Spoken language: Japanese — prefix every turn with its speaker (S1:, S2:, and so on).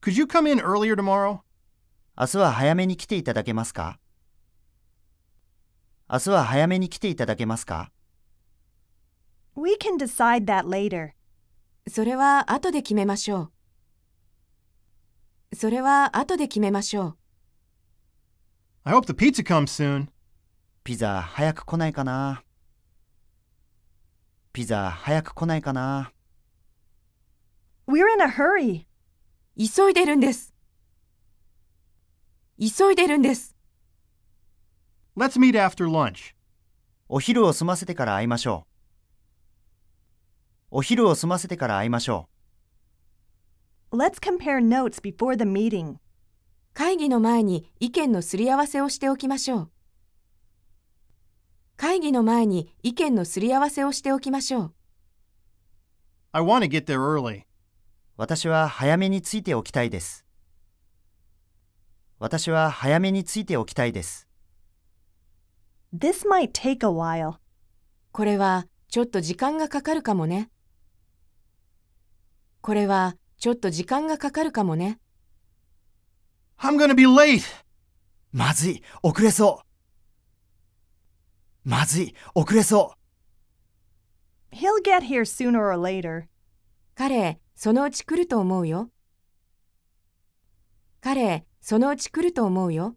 S1: Could you come in earlier tomorrow? 明日は早めに来ていただけますか明日は早めに来ていただけますか ?We can decide
S2: that later. それは後で決めましょう。それは後で決めましょう。
S1: I hope the pizza comes soon. ピザ早く来ないかなピザ早く来ないかな ?We're in a hurry. 急いでるんです。急いでるんです。Let's meet after lunch. お昼を済ませてから会いましょう。お昼を済ませてから会いましょう。Let's compare notes before the
S2: meeting. 会議の前に意見のすり合わせをしておきましょう。会議の前に意見のすり合わせをしておきましょう。
S1: I want to get there early. 私は早めについておきたいです。私は早めについておきたいです。
S2: This might take a while. これはちょっと時間がかかるかもね。これはちょっと時間がかかるかもね。
S3: I'm gonna be late! まずい、遅れそう。まずい、遅れそ
S1: う。He'll get here sooner
S2: or later. 彼、そのうち来ると思うよ。彼、そのうち来ると思うよ。